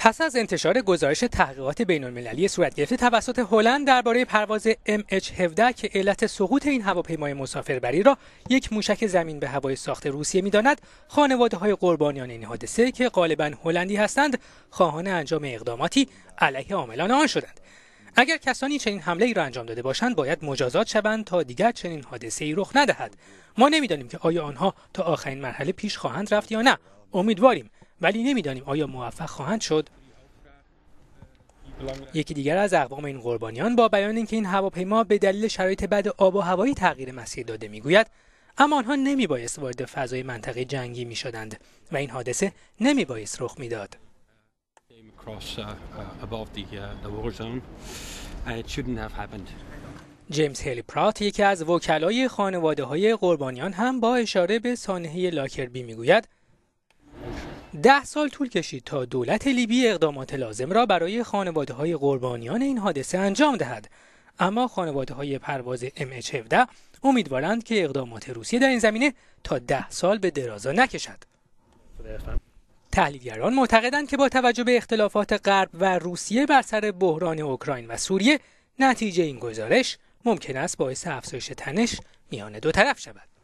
پس از انتشار گزارش تحقیقات بین المللی صورت گرفته توسط هلند درباره پرواز MH17 که علت سقوط این هواپیمای مسافربری را یک موشک زمین به هوای ساخت روسیه میداند خانواده های قربانیان این حادثه که غالبا هلندی هستند خواهان انجام اقداماتی علیه عاملان آن شدند اگر کسانی چنین حمله ای را انجام داده باشند باید مجازات شوند تا دیگر چنین حادثه ای رخ ندهد ما نمیدانیم که آیا آنها تا آخرین مرحله پیش خواهند رفت یا نه امیدواریم ولی نمیدانیم آیا موفق خواهند شد یکی دیگر از اقوام این قربانیان با بیان اینکه این هواپیما به دلیل شرایط بد آب و هوایی تغییر مسیر داده میگوید اما آنها نمیبایست وارد فضای منطقه جنگی میشدند و این حادثه نمیبایست رخ میداد جیمز هیلی پرات یکی از وکلای خانواده های قربانیان هم با اشاره به سانحه لاکربی میگوید ده سال طول کشید تا دولت لیبی اقدامات لازم را برای خانواده های قربانیان این حادثه انجام دهد اما خانواده های پرواز MH17 امیدوارند که اقدامات روسیه در این زمینه تا ده سال به درازا نکشد تحلیلگران معتقدند که با توجه به اختلافات غرب و روسیه بر سر بحران اوکراین و سوریه نتیجه این گزارش ممکن است باعث افزایش تنش میان دو طرف شود